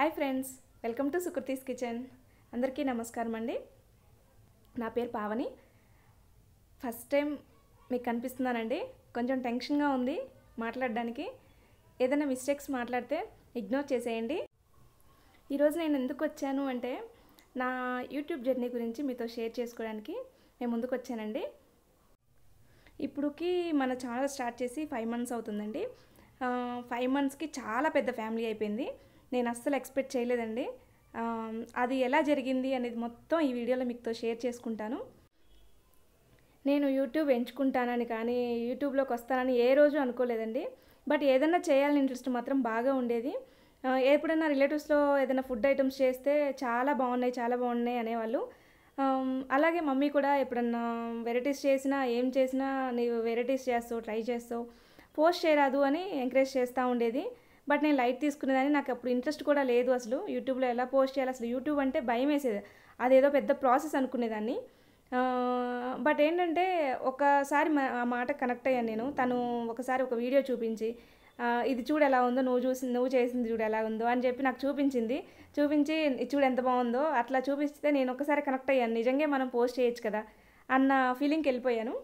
hi friends welcome to Sukriti's kitchen అందరికీ నమస్కారం అండి నా పేరు పావని ఫస్ట్ టైం మీకు కనిపిస్తున్నానండి కొంచెం టెన్షన్గా ఉంది మాట్లాడడానికి ఏదైనా మిస్టేక్స్ మాట్లాడితే ఇగ్నోర్ చేసేయండి ఈరోజు నేను ఎందుకు వచ్చాను అంటే నా యూట్యూబ్ జర్నీ గురించి మీతో షేర్ చేసుకోవడానికి నేను ముందుకు వచ్చానండి ఇప్పుడుకి మన ఛానల్ స్టార్ట్ చేసి ఫైవ్ మంత్స్ అవుతుందండి ఫైవ్ మంత్స్కి చాలా పెద్ద ఫ్యామిలీ అయిపోయింది నేను అస్సలు ఎక్స్పెక్ట్ చేయలేదండి అది ఎలా జరిగింది అనేది మొత్తం ఈ వీడియోలో మీతో షేర్ చేసుకుంటాను నేను యూట్యూబ్ ఎంచుకుంటానని కానీ యూట్యూబ్లోకి వస్తానని ఏ రోజు అనుకోలేదండి బట్ ఏదన్నా చేయాలని ఇంట్రెస్ట్ మాత్రం బాగా ఉండేది ఎప్పుడైనా రిలేటివ్స్లో ఏదైనా ఫుడ్ ఐటమ్స్ చేస్తే చాలా బాగున్నాయి చాలా బాగున్నాయి అనేవాళ్ళు అలాగే మమ్మీ కూడా ఎప్పుడన్నా వెరైటీస్ చేసినా ఏం చేసినా నీవు వెరైటీస్ చేస్తావు ట్రై చేస్తావు పోస్ట్ చేయరాదు అని ఎంకరేజ్ చేస్తూ ఉండేది బట్ నేను లైట్ తీసుకునేదాన్ని నాకు అప్పుడు ఇంట్రెస్ట్ కూడా లేదు అసలు యూట్యూబ్లో ఎలా పోస్ట్ చేయాలి అసలు యూట్యూబ్ అంటే భయం వేసేది అదేదో పెద్ద ప్రాసెస్ అనుకునేదాన్ని బట్ ఏంటంటే ఒకసారి ఆ మాట కనెక్ట్ అయ్యాను నేను తను ఒకసారి ఒక వీడియో చూపించి ఇది చూడు ఎలా ఉందో నువ్వు చూసి నువ్వు చేసింది చూడు ఎలా ఉందో అని చెప్పి నాకు చూపించింది చూపించి చూడు ఎంత బాగుందో అట్లా చూపిస్తే నేను ఒకసారి కనెక్ట్ అయ్యాను నిజంగా మనం పోస్ట్ చేయొచ్చు కదా అన్న ఫీలింగ్కి వెళ్ళిపోయాను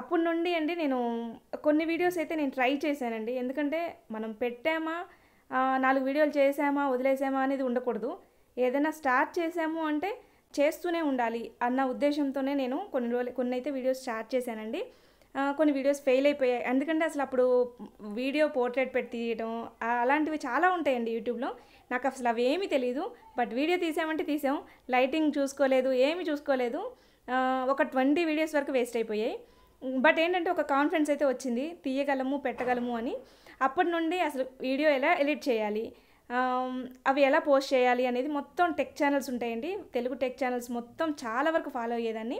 అప్పటి నుండి అండి నేను కొన్ని వీడియోస్ అయితే నేను ట్రై చేశానండి ఎందుకంటే మనం పెట్టామా నాలుగు వీడియోలు చేసామా వదిలేసామా అనేది ఉండకూడదు ఏదైనా స్టార్ట్ చేసాము అంటే చేస్తూనే ఉండాలి అన్న ఉద్దేశంతోనే నేను కొన్ని రోజులు కొన్ని అయితే వీడియోస్ స్టార్ట్ చేశానండి కొన్ని వీడియోస్ ఫెయిల్ అయిపోయాయి ఎందుకంటే అసలు అప్పుడు వీడియో పోర్ట్రేట్ పెట్టి తీయడం అలాంటివి చాలా ఉంటాయండి యూట్యూబ్లో నాకు అసలు అవి ఏమీ తెలియదు బట్ వీడియో తీసామంటే తీసాం లైటింగ్ చూసుకోలేదు ఏమి చూసుకోలేదు ఒక ట్వంటీ వీడియోస్ వరకు వేస్ట్ అయిపోయాయి బట్ ఏంటంటే ఒక కాన్ఫిడెన్స్ అయితే వచ్చింది తీయగలము పెట్టగలము అని అప్పటి నుండి అసలు వీడియో ఎలా ఎడిట్ చేయాలి అవి ఎలా పోస్ట్ చేయాలి అనేది మొత్తం టెక్ ఛానల్స్ ఉంటాయండి తెలుగు టెక్ ఛానల్స్ మొత్తం చాలా వరకు ఫాలో అయ్యేదాన్ని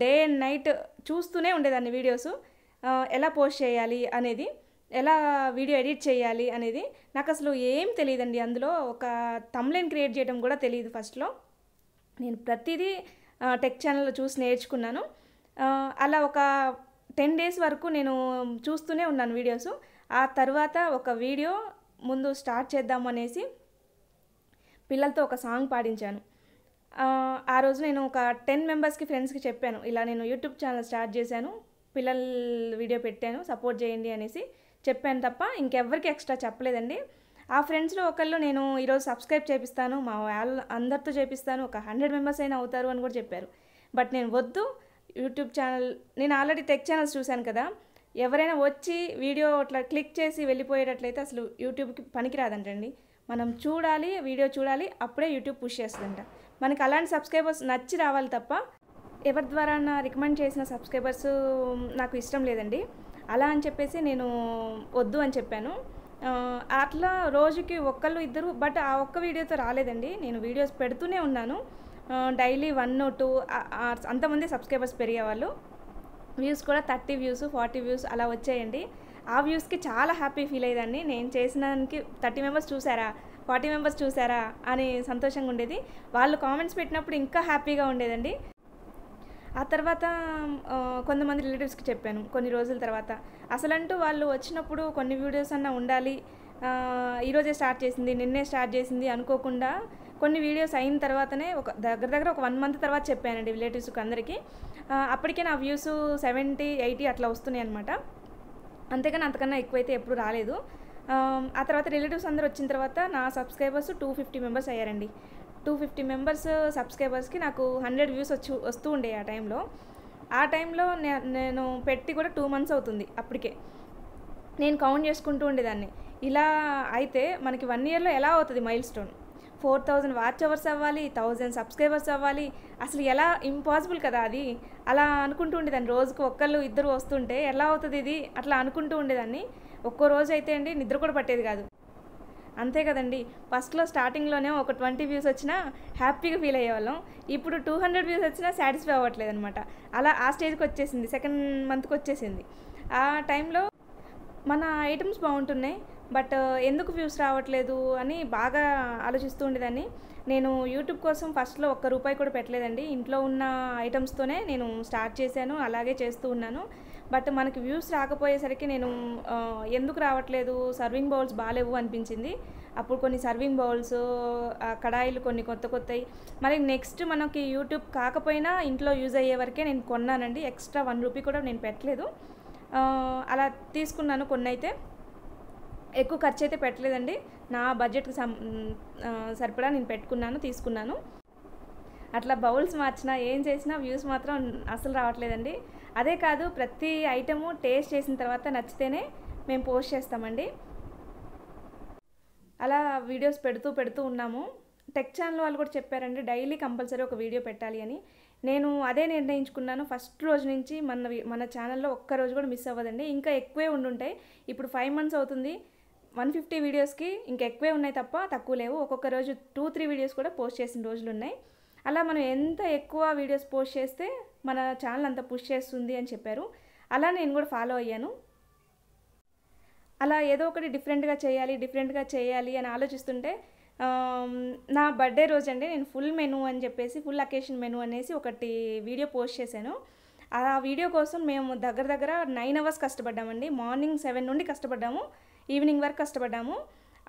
డే అండ్ నైట్ చూస్తూనే ఉండేదాన్ని వీడియోస్ ఎలా పోస్ట్ చేయాలి అనేది ఎలా వీడియో ఎడిట్ చేయాలి అనేది నాకు అసలు ఏం తెలియదండి అందులో ఒక తమ్లైన్ క్రియేట్ చేయడం కూడా తెలియదు ఫస్ట్లో నేను ప్రతిదీ టెక్ ఛానల్లో చూసి నేర్చుకున్నాను అలా ఒక టెన్ డేస్ వరకు నేను చూస్తూనే ఉన్నాను వీడియోస్ ఆ తర్వాత ఒక వీడియో ముందు స్టార్ట్ చేద్దామనేసి పిల్లలతో ఒక సాంగ్ పాడించాను ఆ రోజు నేను ఒక టెన్ మెంబర్స్కి ఫ్రెండ్స్కి చెప్పాను ఇలా నేను యూట్యూబ్ ఛానల్ స్టార్ట్ చేశాను పిల్లల వీడియో పెట్టాను సపోర్ట్ చేయండి అనేసి చెప్పాను తప్ప ఇంకెవ్వరికి ఎక్స్ట్రా చెప్పలేదండి ఆ ఫ్రెండ్స్లో ఒకళ్ళు నేను ఈరోజు సబ్స్క్రైబ్ చేపిస్తాను మా వాళ్ళ అందరితో చేపిస్తాను ఒక హండ్రెడ్ మెంబర్స్ అయినా అవుతారు అని కూడా చెప్పారు బట్ నేను వద్దు యూట్యూబ్ ఛానల్ నేను ఆల్రెడీ టెక్ ఛానల్స్ చూశాను కదా ఎవరైనా వచ్చి వీడియో అట్లా క్లిక్ చేసి వెళ్ళిపోయేటట్లయితే అసలు యూట్యూబ్కి పనికిరాదంటండి మనం చూడాలి వీడియో చూడాలి అప్పుడే యూట్యూబ్ పుష్ చేస్తుందంట మనకి అలాంటి సబ్స్క్రైబర్స్ నచ్చి రావాలి తప్ప ఎవరి ద్వారా నా రికమెండ్ చేసిన సబ్స్క్రైబర్స్ నాకు ఇష్టం లేదండి అలా అని చెప్పేసి నేను వద్దు అని చెప్పాను అట్లా రోజుకి ఒక్కళ్ళు ఇద్దరు బట్ ఆ ఒక్క వీడియోతో రాలేదండి నేను వీడియోస్ పెడుతూనే ఉన్నాను డైలీ వన్ టూ అంతమంది సబ్స్క్రైబర్స్ పెరిగేవాళ్ళు వ్యూస్ కూడా థర్టీ వ్యూస్ ఫార్టీ వ్యూస్ అలా వచ్చేయండి ఆ వ్యూస్కి చాలా హ్యాపీ ఫీల్ అయ్యేదాన్ని నేను దానికి థర్టీ మెంబర్స్ చూసారా ఫార్టీ మెంబర్స్ చూసారా అని సంతోషంగా ఉండేది వాళ్ళు కామెంట్స్ పెట్టినప్పుడు ఇంకా హ్యాపీగా ఉండేదండి ఆ తర్వాత కొంతమంది రిలేటివ్స్కి చెప్పాను కొన్ని రోజుల తర్వాత అసలంటూ వాళ్ళు వచ్చినప్పుడు కొన్ని వీడియోస్ అన్నా ఉండాలి ఈరోజే స్టార్ట్ చేసింది నిన్నే స్టార్ట్ చేసింది అనుకోకుండా కొన్ని వీడియోస్ అయిన తర్వాతనే ఒక దగ్గర దగ్గర ఒక వన్ మంత్ తర్వాత చెప్పానండి రిలేటివ్స్కి అందరికీ అప్పటికే నా వ్యూస్ సెవెంటీ ఎయిటీ అట్లా వస్తున్నాయి అనమాట అంతేకాని అంతకన్నా ఎక్కువైతే ఎప్పుడు రాలేదు ఆ తర్వాత రిలేటివ్స్ అందరు వచ్చిన తర్వాత నా సబ్స్క్రైబర్స్ టూ ఫిఫ్టీ మెంబర్స్ అయ్యారండి టూ ఫిఫ్టీ మెంబర్స్ సబ్స్క్రైబర్స్కి నాకు హండ్రెడ్ వ్యూస్ వచ్చి వస్తూ ఉండే ఆ టైంలో ఆ టైంలో నేను పెట్టి కూడా టూ మంత్స్ అవుతుంది అప్పటికే నేను కౌంట్ చేసుకుంటూ ఉండేదాన్ని ఇలా అయితే మనకి వన్ ఇయర్లో ఎలా అవుతుంది milestone four thousand watch hours అవ్వాలి థౌజండ్ సబ్స్క్రైబర్స్ అవ్వాలి అసలు ఎలా ఇంపాసిబుల్ కదా అది అలా అనుకుంటూ ఉండేదాన్ని రోజుకు ఒక్కళ్ళు ఇద్దరు వస్తుంటే ఎలా అవుతుంది ఇది అట్లా అనుకుంటూ ఉండేదాన్ని ఒక్కో రోజు అయితే అండి నిద్ర కూడా పట్టేది కాదు అంతే కదండి ఫస్ట్లో స్టార్టింగ్లోనే ఒక ట్వంటీ వ్యూస్ వచ్చినా హ్యాపీగా ఫీల్ అయ్యేవాళ్ళం ఇప్పుడు టూ హండ్రెడ్ వ్యూస్ వచ్చినా సాటిస్ఫై అవ్వట్లేదు అనమాట అలా ఆ స్టేజ్కి వచ్చేసింది సెకండ్ మంత్కి వచ్చేసింది ఆ టైంలో మన ఐటమ్స్ బాగుంటున్నాయి బట్ uh, ఎందుకు వ్యూస్ రావట్లేదు అని బాగా ఆలోచిస్తూ ఉండేదాన్ని నేను యూట్యూబ్ కోసం ఫస్ట్లో ఒక్క రూపాయి కూడా పెట్టలేదండి ఇంట్లో ఉన్న ఐటమ్స్తోనే నేను స్టార్ట్ చేశాను అలాగే చేస్తూ ఉన్నాను బట్ మనకి వ్యూస్ రాకపోయేసరికి నేను uh, ఎందుకు రావట్లేదు సర్వింగ్ బౌల్స్ బాగాలేవు అనిపించింది అప్పుడు కొన్ని సర్వింగ్ బౌల్స్ uh, కడాయిలు కొన్ని కొత్త కొత్తవి మరి నెక్స్ట్ మనకి యూట్యూబ్ కాకపోయినా ఇంట్లో యూజ్ అయ్యే వరకే నేను కొన్నానండి ఎక్స్ట్రా వన్ రూపీ కూడా నేను పెట్టలేదు అలా తీసుకున్నాను కొన్ని అయితే ఎక్కువ ఖర్చు అయితే పెట్టలేదండి నా బడ్జెట్కి సం సరిపడా నేను పెట్టుకున్నాను తీసుకున్నాను అట్లా బౌల్స్ మార్చినా ఏం చేసినా వ్యూస్ మాత్రం అసలు రావట్లేదండి అదే కాదు ప్రతి ఐటెము టేస్ట్ చేసిన తర్వాత నచ్చితేనే మేము పోస్ట్ చేస్తామండి అలా వీడియోస్ పెడుతూ పెడుతూ ఉన్నాము టెక్ ఛానల్ వాళ్ళు కూడా చెప్పారండి డైలీ కంపల్సరీ ఒక వీడియో పెట్టాలి అని నేను అదే నిర్ణయించుకున్నాను ఫస్ట్ రోజు నుంచి మన మన ఛానల్లో ఒక్క రోజు కూడా మిస్ అవ్వదండి ఇంకా ఎక్కువే ఉండుంటాయి ఇప్పుడు ఫైవ్ మంత్స్ అవుతుంది వన్ ఫిఫ్టీ వీడియోస్కి ఇంకా ఎక్కువే ఉన్నాయి తప్ప తక్కువ లేవు ఒక్కొక్క రోజు టూ త్రీ వీడియోస్ కూడా పోస్ట్ చేసిన రోజులు ఉన్నాయి అలా మనం ఎంత ఎక్కువ వీడియోస్ పోస్ట్ చేస్తే మన ఛానల్ అంత పుష్ చేస్తుంది అని చెప్పారు అలా నేను కూడా ఫాలో అయ్యాను అలా ఏదో ఒకటి డిఫరెంట్గా చేయాలి డిఫరెంట్గా చేయాలి అని ఆలోచిస్తుంటే నా బర్త్డే రోజు అండి నేను ఫుల్ మెను అని చెప్పేసి ఫుల్ అకేషన్ మెను అనేసి ఒకటి వీడియో పోస్ట్ చేశాను ఆ వీడియో కోసం మేము దగ్గర దగ్గర నైన్ అవర్స్ కష్టపడ్డామండి మార్నింగ్ సెవెన్ నుండి కష్టపడ్డాము ఈవినింగ్ వరకు కష్టపడ్డాము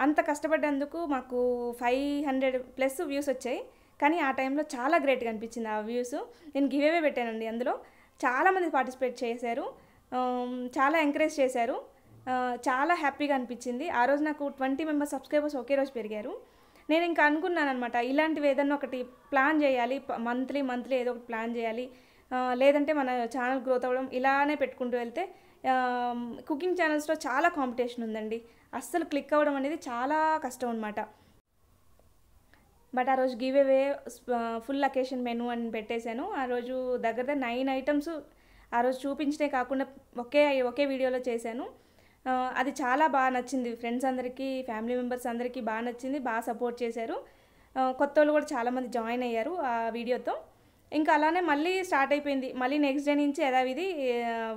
అంత కష్టపడ్డందుకు మాకు ఫైవ్ హండ్రెడ్ ప్లస్ వ్యూస్ వచ్చాయి కానీ ఆ టైంలో చాలా గ్రేట్గా అనిపించింది ఆ వ్యూస్ నేను గివేవే పెట్టానండి అందులో చాలామంది పార్టిసిపేట్ చేశారు చాలా ఎంకరేజ్ చేశారు చాలా హ్యాపీగా అనిపించింది ఆ రోజు నాకు ట్వంటీ మెంబర్స్ సబ్స్క్రైబర్స్ ఒకే రోజు పెరిగారు నేను ఇంకా అనుకున్నాను అనమాట ఇలాంటివి ఏదన్నా ఒకటి ప్లాన్ చేయాలి మంత్లీ మంత్లీ ఏదో ఒకటి ప్లాన్ చేయాలి లేదంటే మన ఛానల్ గ్రోత్ అవ్వడం ఇలానే పెట్టుకుంటూ వెళ్తే కుకింగ్ ఛానల్స్లో చాలా కాంపిటీషన్ ఉందండి అస్సలు క్లిక్ అవ్వడం అనేది చాలా కష్టం అనమాట బట్ ఆ రోజు give away full occasion menu అని పెట్టేశాను ఆ రోజు దగ్గర దగ్గర నైన్ ఐటమ్స్ ఆ రోజు చూపించినే కాకుండా ఒకే ఒకే వీడియోలో చేశాను అది చాలా బాగా నచ్చింది ఫ్రెండ్స్ అందరికీ ఫ్యామిలీ మెంబర్స్ అందరికీ బాగా నచ్చింది బాగా సపోర్ట్ చేశారు కొత్త వాళ్ళు కూడా చాలామంది జాయిన్ అయ్యారు ఆ వీడియోతో ఇంకా అలానే మళ్ళీ స్టార్ట్ అయిపోయింది మళ్ళీ నెక్స్ట్ డే నుంచి యథావిధి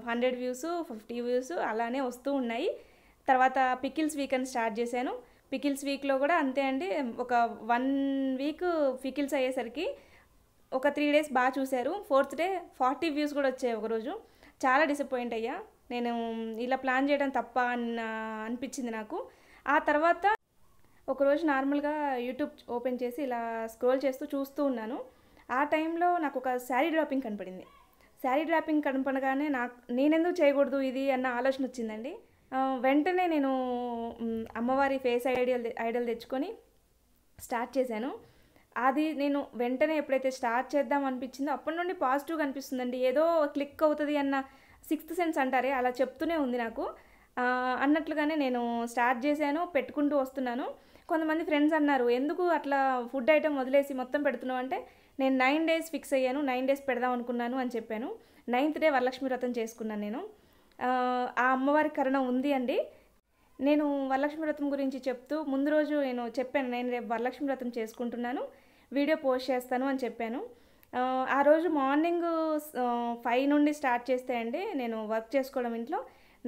హండ్రెడ్ వ్యూస్ ఫిఫ్టీ వ్యూస్ అలానే వస్తూ ఉన్నాయి తర్వాత పికిల్స్ వీక్ అని స్టార్ట్ చేశాను పికిల్స్ వీక్లో కూడా అంతే అండి ఒక వన్ వీక్ పికిల్స్ అయ్యేసరికి ఒక త్రీ డేస్ బాగా చూశారు ఫోర్త్ డే ఫార్టీ వ్యూస్ కూడా వచ్చాయి ఒకరోజు చాలా డిసప్పాయింట్ అయ్యా నేను ఇలా ప్లాన్ చేయడం తప్ప అన్న అనిపించింది నాకు ఆ తర్వాత ఒకరోజు నార్మల్గా యూట్యూబ్ ఓపెన్ చేసి ఇలా స్క్రోల్ చేస్తూ చూస్తూ ఉన్నాను ఆ టైంలో నాకు ఒక శారీ డ్రాపింగ్ కనపడింది శారీ డ్రాపింగ్ కనపడగానే నాకు నేనెందుకు చేయకూడదు ఇది అన్న ఆలోచన వచ్చిందండి వెంటనే నేను అమ్మవారి ఫేస్ ఐడియల్ ఐడియల్ తెచ్చుకొని స్టార్ట్ చేశాను అది నేను వెంటనే ఎప్పుడైతే స్టార్ట్ చేద్దాం అనిపించిందో అప్పటి నుండి పాజిటివ్గా అనిపిస్తుందండి ఏదో క్లిక్ అవుతుంది అన్న సిక్స్త్ సెన్స్ అంటారే అలా చెప్తూనే ఉంది నాకు అన్నట్లుగానే నేను స్టార్ట్ చేశాను పెట్టుకుంటూ వస్తున్నాను కొంతమంది ఫ్రెండ్స్ అన్నారు ఎందుకు అట్లా ఫుడ్ ఐటెం వదిలేసి మొత్తం పెడుతున్నావు అంటే నేను నైన్ డేస్ ఫిక్స్ అయ్యాను నైన్ డేస్ పెడదాం అనుకున్నాను అని చెప్పాను నైన్త్ డే వరలక్ష్మి వ్రతం చేసుకున్నాను నేను ఆ అమ్మవారి కరుణ ఉంది అండి నేను వరలక్ష్మి వ్రతం గురించి చెప్తూ ముందు రోజు నేను చెప్పాను నేను రేపు వరలక్ష్మి వ్రతం చేసుకుంటున్నాను వీడియో పోస్ట్ చేస్తాను అని చెప్పాను ఆ రోజు మార్నింగ్ ఫైవ్ నుండి స్టార్ట్ చేస్తే అండి నేను వర్క్ చేసుకోవడం ఇంట్లో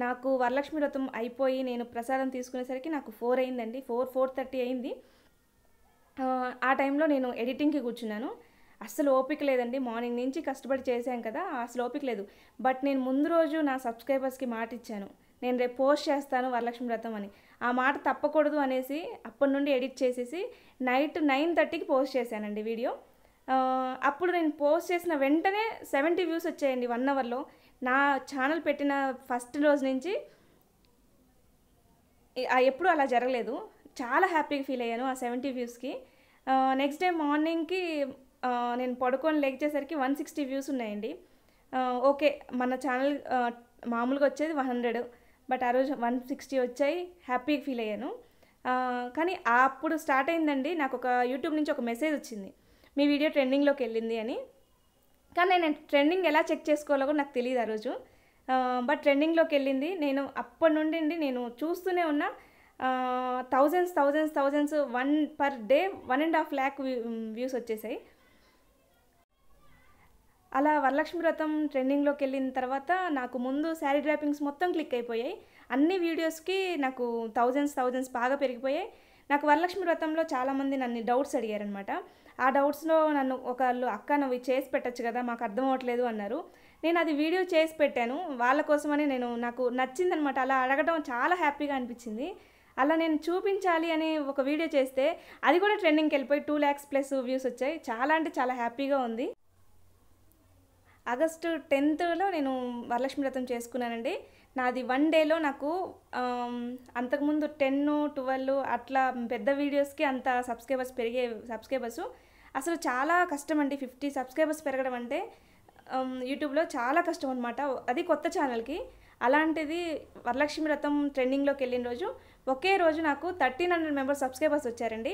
నాకు వరలక్ష్మి వ్రతం అయిపోయి నేను ప్రసాదం తీసుకునేసరికి నాకు ఫోర్ అయిందండి ఫోర్ ఫోర్ థర్టీ అయింది ఆ టైంలో నేను ఎడిటింగ్కి కూర్చున్నాను అస్సలు ఓపిక లేదండి మార్నింగ్ నుంచి కష్టపడి చేశాం కదా అసలు ఓపిక లేదు బట్ నేను ముందు రోజు నా సబ్స్క్రైబర్స్కి మాట ఇచ్చాను నేను రేపు పోస్ట్ చేస్తాను వరలక్ష్మి వ్రతం అని ఆ మాట తప్పకూడదు అనేసి అప్పటి నుండి ఎడిట్ చేసేసి నైట్ నైన్ థర్టీకి పోస్ట్ చేశానండి వీడియో అప్పుడు నేను పోస్ట్ చేసిన వెంటనే సెవెంటీ వ్యూస్ వచ్చాయండి వన్ అవర్లో నా ఛానల్ పెట్టిన ఫస్ట్ రోజు నుంచి ఎప్పుడు అలా జరగలేదు చాలా హ్యాపీగా ఫీల్ అయ్యాను ఆ సెవెంటీ వ్యూస్కి నెక్స్ట్ డే మార్నింగ్కి నేను పడుకొని లేచేసరికి వన్ సిక్స్టీ వ్యూస్ ఉన్నాయండి ఓకే మన ఛానల్ మామూలుగా వచ్చేది వన్ హండ్రెడ్ బట్ ఆ రోజు వన్ సిక్స్టీ వచ్చాయి హ్యాపీగా ఫీల్ అయ్యాను కానీ అప్పుడు స్టార్ట్ అయిందండి నాకు ఒక యూట్యూబ్ నుంచి ఒక మెసేజ్ వచ్చింది మీ వీడియో ట్రెండింగ్లోకి వెళ్ళింది అని కానీ నేను ట్రెండింగ్ ఎలా చెక్ చేసుకోవాలో కూడా నాకు తెలియదు ఆ రోజు బట్ ట్రెండింగ్లోకి వెళ్ళింది నేను అప్పటి నుండి నేను చూస్తూనే ఉన్నా thousands thousands thousands one per day one and half lakh views వచ్చేసాయి అలా వరలక్ష్మి వ్రతం ట్రెండింగ్లోకి వెళ్ళిన తర్వాత నాకు ముందు శారీ డ్రాపింగ్స్ మొత్తం క్లిక్ అయిపోయాయి అన్ని వీడియోస్కి నాకు థౌజండ్స్ థౌజండ్స్ బాగా పెరిగిపోయాయి నాకు వరలక్ష్మి వ్రతంలో చాలామంది నన్ను డౌట్స్ అడిగారనమాట ఆ డౌట్స్లో నన్ను ఒకళ్ళు అక్క నువ్వు చేసి పెట్టచ్చు కదా మాకు అర్థం అవ్వట్లేదు అన్నారు నేను అది వీడియో చేసి పెట్టాను వాళ్ళ కోసమని నేను నాకు నచ్చిందనమాట అలా అడగడం చాలా హ్యాపీగా అనిపించింది అలా నేను చూపించాలి అని ఒక వీడియో చేస్తే అది కూడా ట్రెండింగ్కి వెళ్ళిపోయి టూ ల్యాక్స్ ప్లస్ వ్యూస్ వచ్చాయి చాలా అంటే చాలా హ్యాపీగా ఉంది ఆగస్టు టెన్త్లో నేను వరలక్ష్మి వ్రతం చేసుకున్నానండి నాది వన్ డేలో నాకు అంతకుముందు టెన్ ట్వెల్వ్ అట్లా పెద్ద వీడియోస్కి అంత సబ్స్క్రైబర్స్ పెరిగే సబ్స్క్రైబర్సు అసలు చాలా కష్టం అండి ఫిఫ్టీ సబ్స్క్రైబర్స్ పెరగడం అంటే యూట్యూబ్లో చాలా కష్టం అనమాట అది కొత్త ఛానల్కి అలాంటిది వరలక్ష్మి రథం ట్రెండింగ్లోకి వెళ్ళిన రోజు ఒకే రోజు నాకు థర్టీన్ హండ్రెడ్ మెంబర్స్ సబ్స్క్రైబర్స్ వచ్చారండి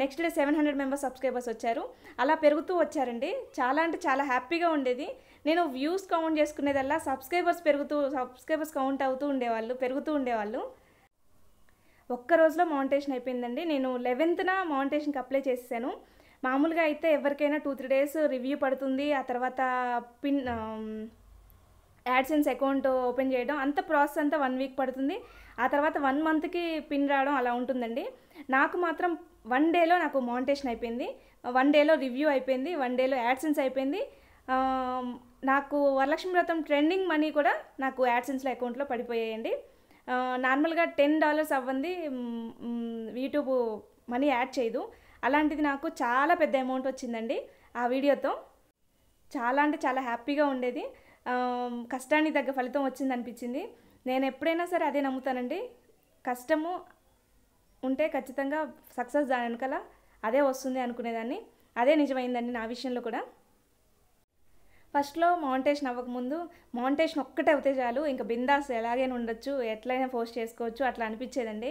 next day seven hundred members subscribers వచ్చారు అలా పెరుగుతూ వచ్చారండి చాలా అంటే చాలా హ్యాపీగా ఉండేది నేను వ్యూస్ కౌంట్ చేసుకునేదల్లా సబ్స్క్రైబర్స్ పెరుగుతూ సబ్స్క్రైబర్స్ కౌంట్ అవుతూ ఉండేవాళ్ళు పెరుగుతూ ఉండేవాళ్ళు ఒక్క రోజులో మౌంటేషన్ అయిపోయిందండి నేను లెవెన్త్న మౌంటేషన్కి అప్లై చేశాను మామూలుగా అయితే ఎవరికైనా టూ త్రీ డేస్ రివ్యూ పడుతుంది ఆ తర్వాత పిన్ యాడ్సెన్స్ అకౌంట్ ఓపెన్ చేయడం అంత ప్రాసెస్ అంతా వన్ వీక్ పడుతుంది ఆ తర్వాత వన్ మంత్కి పిన్ రావడం అలా ఉంటుందండి నాకు మాత్రం వన్ డేలో నాకు మౌంటేషన్ అయిపోయింది వన్ డేలో రివ్యూ అయిపోయింది వన్ డేలో యాడ్సెన్స్ అయిపోయింది నాకు వరలక్ష్మి వ్రతం ట్రెండింగ్ మనీ కూడా నాకు యాడ్సెన్స్లో అకౌంట్లో పడిపోయాయండి నార్మల్గా టెన్ డాలర్స్ అవ్వంది యూట్యూబ్ మనీ యాడ్ చేయదు అలాంటిది నాకు చాలా పెద్ద అమౌంట్ వచ్చిందండి ఆ వీడియోతో చాలా అంటే చాలా హ్యాపీగా ఉండేది కష్టానికి తగ్గ ఫలితం వచ్చింది అనిపించింది నేను ఎప్పుడైనా సరే అదే నమ్ముతానండి కష్టము ఉంటే ఖచ్చితంగా సక్సెస్ దాని వెనకాల అదే వస్తుంది అనుకునేదాన్ని అదే నిజమైందండి నా విషయంలో కూడా ఫస్ట్లో మౌంటేషన్ అవ్వకముందు మౌంటేషన్ ఒక్కటే అవుతే చాలు ఇంకా బిందాస్ ఎలాగైనా ఉండొచ్చు ఎట్లయినా పోస్ట్ చేసుకోవచ్చు అట్లా అనిపించేదండి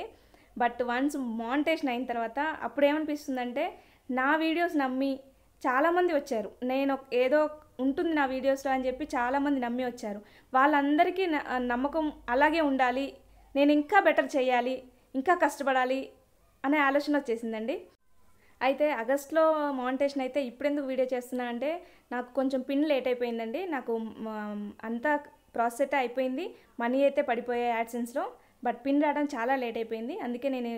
బట్ వన్స్ మాంటేషన్ అయిన తర్వాత అప్పుడు ఏమనిపిస్తుందంటే నా వీడియోస్ నమ్మి చాలామంది వచ్చారు నేను ఏదో ఉంటుంది నా వీడియోస్లో అని చెప్పి చాలామంది నమ్మి వచ్చారు వాళ్ళందరికీ నమ్మకం అలాగే ఉండాలి నేను ఇంకా బెటర్ చేయాలి ఇంకా కష్టపడాలి అనే ఆలోచన వచ్చేసిందండి అయితే ఆగస్ట్లో మానిటేషన్ అయితే ఇప్పుడెందుకు వీడియో చేస్తున్నా అంటే నాకు కొంచెం పిన్ లేట్ అయిపోయిందండి నాకు అంతా ప్రాసెస్ అయితే అయిపోయింది మనీ అయితే పడిపోయాయి యాడ్సెన్స్లో బట్ పిన్ రావడం చాలా లేట్ అయిపోయింది అందుకే నేను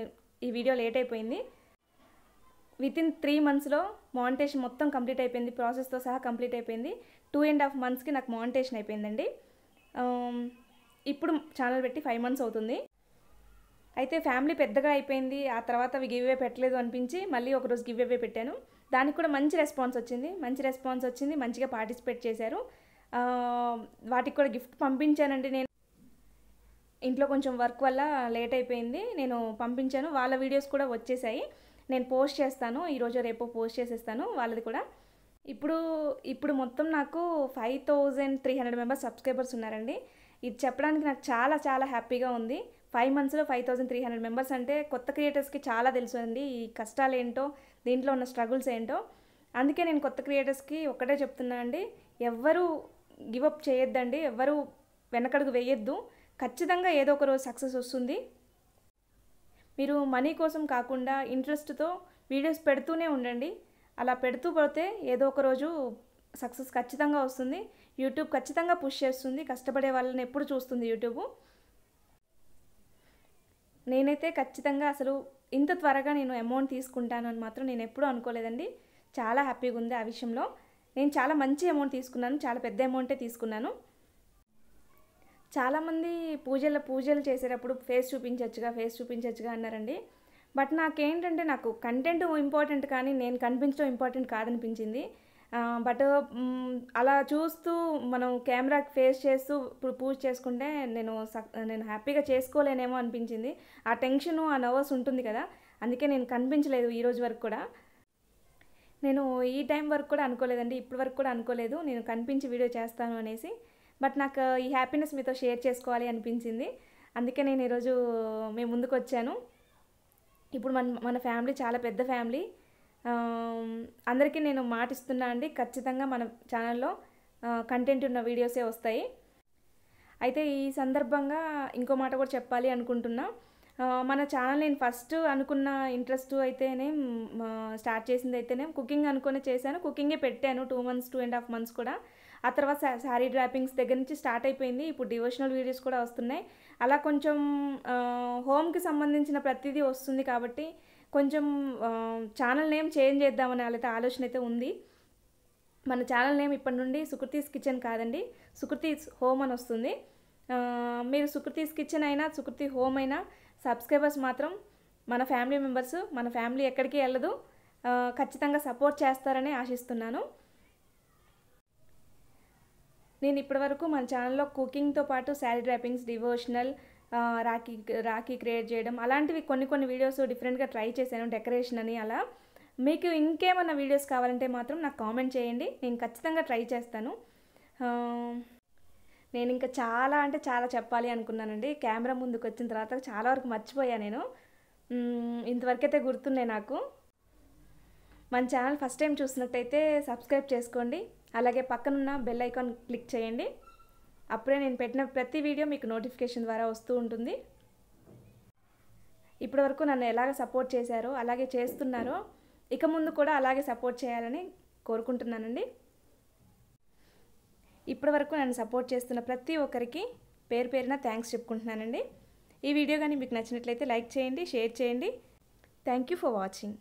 ఈ వీడియో లేట్ అయిపోయింది విత్ ఇన్ త్రీ మంత్స్లో మాంటేషన్ మొత్తం కంప్లీట్ అయిపోయింది ప్రాసెస్తో సహా కంప్లీట్ అయిపోయింది టూ అండ్ హాఫ్ మంత్స్కి నాకు మాంటేషన్ అయిపోయిందండి um, ఇప్పుడు ఛానల్ పెట్టి ఫైవ్ మంత్స్ అవుతుంది అయితే ఫ్యామిలీ పెద్దగా అయిపోయింది ఆ తర్వాత అవి గివ్వే పెట్టలేదు అనిపించి మళ్ళీ ఒకరోజు అవే పెట్టాను దానికి కూడా మంచి రెస్పాన్స్ వచ్చింది మంచి రెస్పాన్స్ వచ్చింది మంచిగా పార్టిసిపేట్ చేశారు uh, వాటికి కూడా గిఫ్ట్ పంపించానండి నేను ఇంట్లో కొంచెం వర్క్ వల్ల లేట్ అయిపోయింది నేను పంపించాను వాళ్ళ వీడియోస్ కూడా వచ్చేసాయి నేను పోస్ట్ చేస్తాను ఈరోజు రేపు పోస్ట్ చేసేస్తాను వాళ్ళది కూడా ఇప్పుడు ఇప్పుడు మొత్తం నాకు five thousand three hundred members subscribers ఉన్నారండి ఇది చెప్పడానికి నాకు చాలా చాలా హ్యాపీగా ఉంది ఫైవ్ మంత్స్లో five thousand three hundred members అంటే కొత్త క్రియేటర్స్కి చాలా తెలుసు అండి ఈ కష్టాలు ఏంటో దీంట్లో ఉన్న స్ట్రగుల్స్ ఏంటో అందుకే నేను కొత్త క్రియేటర్స్కి ఒక్కటే చెప్తున్నా అండి ఎవ్వరూ గివప్ చేయొద్దండి ఎవ్వరూ వెనకడుగు వేయొద్దు ఖచ్చితంగా ఏదో ఒక రోజు సక్సెస్ వస్తుంది మీరు మనీ కోసం కాకుండా ఇంట్రెస్ట్తో వీడియోస్ పెడుతూనే ఉండండి అలా పెడుతూ పోతే ఏదో ఒక రోజు సక్సెస్ ఖచ్చితంగా వస్తుంది యూట్యూబ్ ఖచ్చితంగా పుష్ చేస్తుంది కష్టపడే వాళ్ళని ఎప్పుడు చూస్తుంది యూట్యూబ్ నేనైతే ఖచ్చితంగా అసలు ఇంత త్వరగా నేను అమౌంట్ తీసుకుంటాను అని మాత్రం నేను ఎప్పుడూ అనుకోలేదండి చాలా హ్యాపీగా ఉంది ఆ విషయంలో నేను చాలా మంచి అమౌంట్ తీసుకున్నాను చాలా పెద్ద అమౌంటే తీసుకున్నాను చాలామంది పూజల పూజలు చేసేటప్పుడు ఫేస్ చూపించవచ్చుగా ఫేస్ చూపించవచ్చుగా అన్నారండి బట్ నాకేంటంటే నాకు కంటెంట్ ఇంపార్టెంట్ కానీ నేను కనిపించడం ఇంపార్టెంట్ కాదనిపించింది బట్ అలా చూస్తూ మనం కెమెరా ఫేస్ చేస్తూ ఇప్పుడు పూజ చేసుకుంటే నేను నేను హ్యాపీగా చేసుకోలేనేమో అనిపించింది ఆ టెన్షన్ ఆ నర్వస్ ఉంటుంది కదా అందుకే నేను కనిపించలేదు ఈరోజు వరకు కూడా నేను ఈ టైం వరకు కూడా అనుకోలేదండి ఇప్పటి వరకు కూడా అనుకోలేదు నేను కనిపించి వీడియో చేస్తాను అనేసి బట్ నాకు ఈ హ్యాపీనెస్ మీతో షేర్ చేసుకోవాలి అనిపించింది అందుకే నేను ఈరోజు మీ ముందుకు వచ్చాను ఇప్పుడు మన మన ఫ్యామిలీ చాలా పెద్ద ఫ్యామిలీ అందరికీ నేను మాటిస్తున్నా అండి ఖచ్చితంగా మన ఛానల్లో కంటెంట్ ఉన్న వీడియోసే వస్తాయి అయితే ఈ సందర్భంగా ఇంకో మాట కూడా చెప్పాలి అనుకుంటున్నా మన ఛానల్ నేను ఫస్ట్ అనుకున్న ఇంట్రెస్ట్ అయితేనే స్టార్ట్ చేసింది అయితేనే కుకింగ్ అనుకునే చేశాను కుకింగే పెట్టాను two months two and half months కూడా ఆ తర్వాత శారీ డ్రాపింగ్స్ దగ్గర నుంచి స్టార్ట్ అయిపోయింది ఇప్పుడు డివోషనల్ వీడియోస్ కూడా వస్తున్నాయి అలా కొంచెం హోమ్కి సంబంధించిన ప్రతిదీ వస్తుంది కాబట్టి కొంచెం ఛానల్ నేమ్ చేంజ్ చేద్దామని వాళ్ళైతే ఆలోచన అయితే ఉంది మన ఛానల్ నేమ్ ఇప్పటి నుండి సుకృతీస్ కిచెన్ కాదండి సుకృతీస్ హోమ్ అని వస్తుంది మీరు సుకృతీస్ కిచెన్ అయినా సుకృతి హోమ్ అయినా సబ్స్క్రైబర్స్ మాత్రం మన ఫ్యామిలీ మెంబర్స్ మన ఫ్యామిలీ ఎక్కడికి వెళ్ళదు ఖచ్చితంగా సపోర్ట్ చేస్తారని ఆశిస్తున్నాను నేను ఇప్పటివరకు మన ఛానల్లో కుకింగ్తో పాటు sari drapings devotional rakhi rakhi create చేయడం అలాంటివి కొన్ని కొన్ని వీడియోస్ డిఫరెంట్గా ట్రై చేశాను డెకరేషన్ అని అలా మీకు ఇంకేమన్నా వీడియోస్ కావాలంటే మాత్రం నాకు కామెంట్ చేయండి నేను ఖచ్చితంగా ట్రై చేస్తాను నేను ఇంకా చాలా అంటే చాలా చెప్పాలి అనుకున్నానండి కెమెరా ముందుకు వచ్చిన తర్వాత చాలా వరకు మర్చిపోయా నేను ఇంతవరకైతే గుర్తున్నాయి నాకు మన ఛానల్ ఫస్ట్ టైం చూసినట్టయితే సబ్స్క్రైబ్ చేసుకోండి అలాగే పక్కనున్న బెల్ ఐకాన్ క్లిక్ చేయండి అప్పుడే నేను పెట్టిన ప్రతి వీడియో మీకు నోటిఫికేషన్ ద్వారా వస్తూ ఉంటుంది ఇప్పటివరకు నన్ను ఎలాగ సపోర్ట్ చేశారో అలాగే చేస్తున్నారో ఇక ముందు కూడా అలాగే సపోర్ట్ చేయాలని కోరుకుంటున్నానండి ఇప్పటివరకు నన్ను సపోర్ట్ చేస్తున్న ప్రతి ఒక్కరికి పేరు పేరున థ్యాంక్స్ చెప్పుకుంటున్నానండి ఈ వీడియో కానీ మీకు నచ్చినట్లయితే లైక్ చేయండి షేర్ చేయండి థ్యాంక్ ఫర్ వాచింగ్